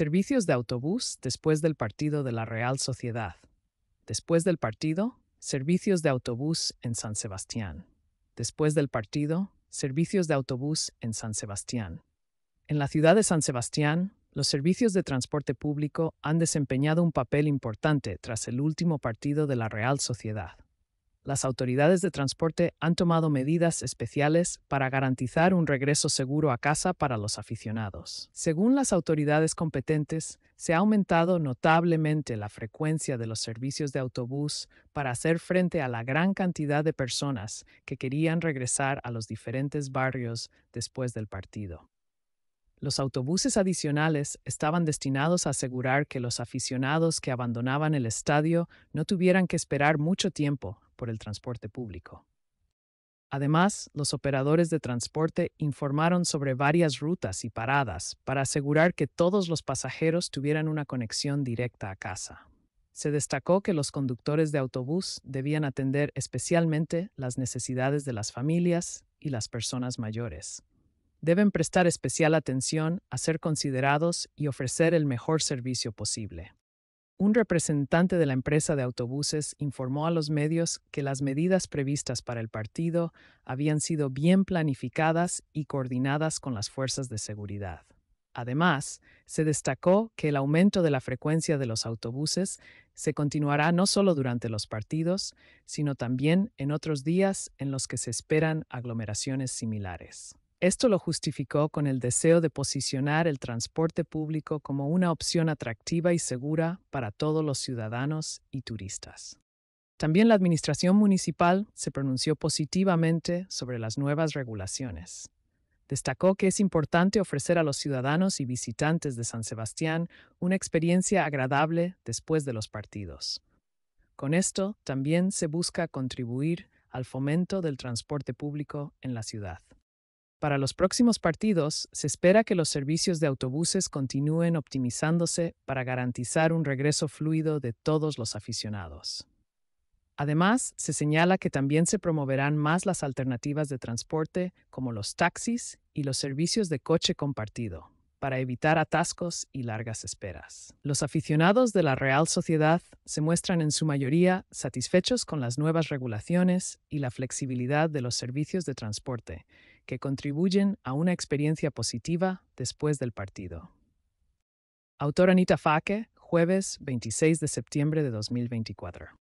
Servicios de autobús después del partido de la Real Sociedad. Después del partido, servicios de autobús en San Sebastián. Después del partido, servicios de autobús en San Sebastián. En la ciudad de San Sebastián, los servicios de transporte público han desempeñado un papel importante tras el último partido de la Real Sociedad las autoridades de transporte han tomado medidas especiales para garantizar un regreso seguro a casa para los aficionados. Según las autoridades competentes, se ha aumentado notablemente la frecuencia de los servicios de autobús para hacer frente a la gran cantidad de personas que querían regresar a los diferentes barrios después del partido. Los autobuses adicionales estaban destinados a asegurar que los aficionados que abandonaban el estadio no tuvieran que esperar mucho tiempo por el transporte público. Además, los operadores de transporte informaron sobre varias rutas y paradas para asegurar que todos los pasajeros tuvieran una conexión directa a casa. Se destacó que los conductores de autobús debían atender especialmente las necesidades de las familias y las personas mayores. Deben prestar especial atención a ser considerados y ofrecer el mejor servicio posible un representante de la empresa de autobuses informó a los medios que las medidas previstas para el partido habían sido bien planificadas y coordinadas con las fuerzas de seguridad. Además, se destacó que el aumento de la frecuencia de los autobuses se continuará no solo durante los partidos, sino también en otros días en los que se esperan aglomeraciones similares. Esto lo justificó con el deseo de posicionar el transporte público como una opción atractiva y segura para todos los ciudadanos y turistas. También la Administración Municipal se pronunció positivamente sobre las nuevas regulaciones. Destacó que es importante ofrecer a los ciudadanos y visitantes de San Sebastián una experiencia agradable después de los partidos. Con esto también se busca contribuir al fomento del transporte público en la ciudad. Para los próximos partidos, se espera que los servicios de autobuses continúen optimizándose para garantizar un regreso fluido de todos los aficionados. Además, se señala que también se promoverán más las alternativas de transporte, como los taxis y los servicios de coche compartido, para evitar atascos y largas esperas. Los aficionados de la Real Sociedad se muestran en su mayoría satisfechos con las nuevas regulaciones y la flexibilidad de los servicios de transporte, que contribuyen a una experiencia positiva después del partido. Autor Anita Faque, jueves 26 de septiembre de 2024.